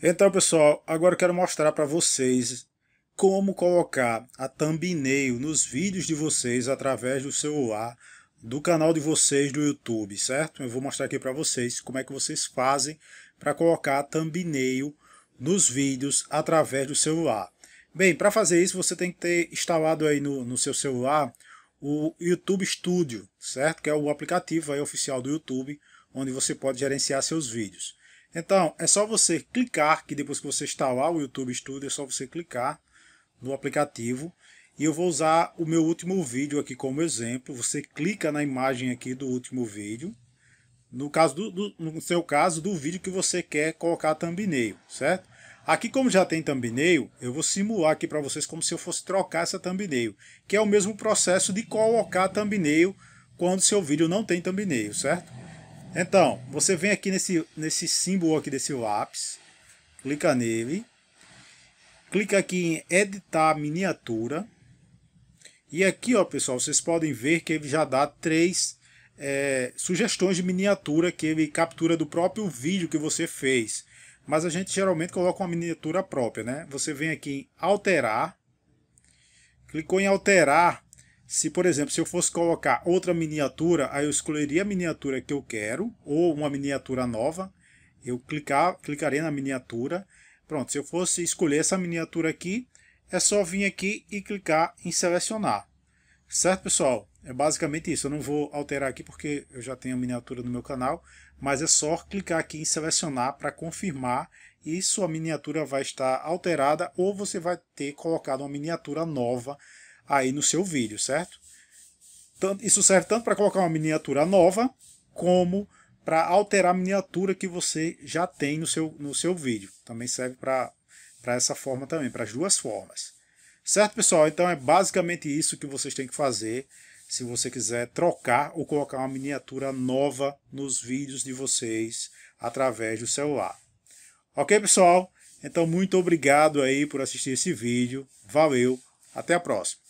Então pessoal, agora eu quero mostrar para vocês como colocar a thumbnail nos vídeos de vocês através do celular do canal de vocês do YouTube, certo? Eu vou mostrar aqui para vocês como é que vocês fazem para colocar a thumbnail nos vídeos através do celular. Bem, para fazer isso você tem que ter instalado aí no, no seu celular o YouTube Studio, certo? Que é o aplicativo aí oficial do YouTube, onde você pode gerenciar seus vídeos. Então, é só você clicar, que depois que você instalar o YouTube Studio, é só você clicar no aplicativo. E eu vou usar o meu último vídeo aqui como exemplo. Você clica na imagem aqui do último vídeo. No, caso do, do no seu caso, do vídeo que você quer colocar thumbnail, certo? Aqui como já tem thumbnail, eu vou simular aqui para vocês como se eu fosse trocar essa thumbnail, que é o mesmo processo de colocar thumbnail quando seu vídeo não tem thumbnail, certo? Então, você vem aqui nesse, nesse símbolo aqui desse lápis, clica nele, clica aqui em editar miniatura, e aqui, ó, pessoal, vocês podem ver que ele já dá três é, sugestões de miniatura que ele captura do próprio vídeo que você fez. Mas a gente geralmente coloca uma miniatura própria, né? Você vem aqui em alterar, clicou em alterar, se, por exemplo, se eu fosse colocar outra miniatura, aí eu escolheria a miniatura que eu quero, ou uma miniatura nova, eu clicar, clicarei na miniatura. Pronto, se eu fosse escolher essa miniatura aqui, é só vir aqui e clicar em selecionar. Certo, pessoal? É basicamente isso. Eu não vou alterar aqui porque eu já tenho a miniatura no meu canal, mas é só clicar aqui em selecionar para confirmar e sua miniatura vai estar alterada ou você vai ter colocado uma miniatura nova aí no seu vídeo, certo? Isso serve tanto para colocar uma miniatura nova, como para alterar a miniatura que você já tem no seu, no seu vídeo. Também serve para essa forma também, para as duas formas. Certo, pessoal? Então é basicamente isso que vocês têm que fazer se você quiser trocar ou colocar uma miniatura nova nos vídeos de vocês através do celular. Ok, pessoal? Então, muito obrigado aí por assistir esse vídeo. Valeu, até a próxima.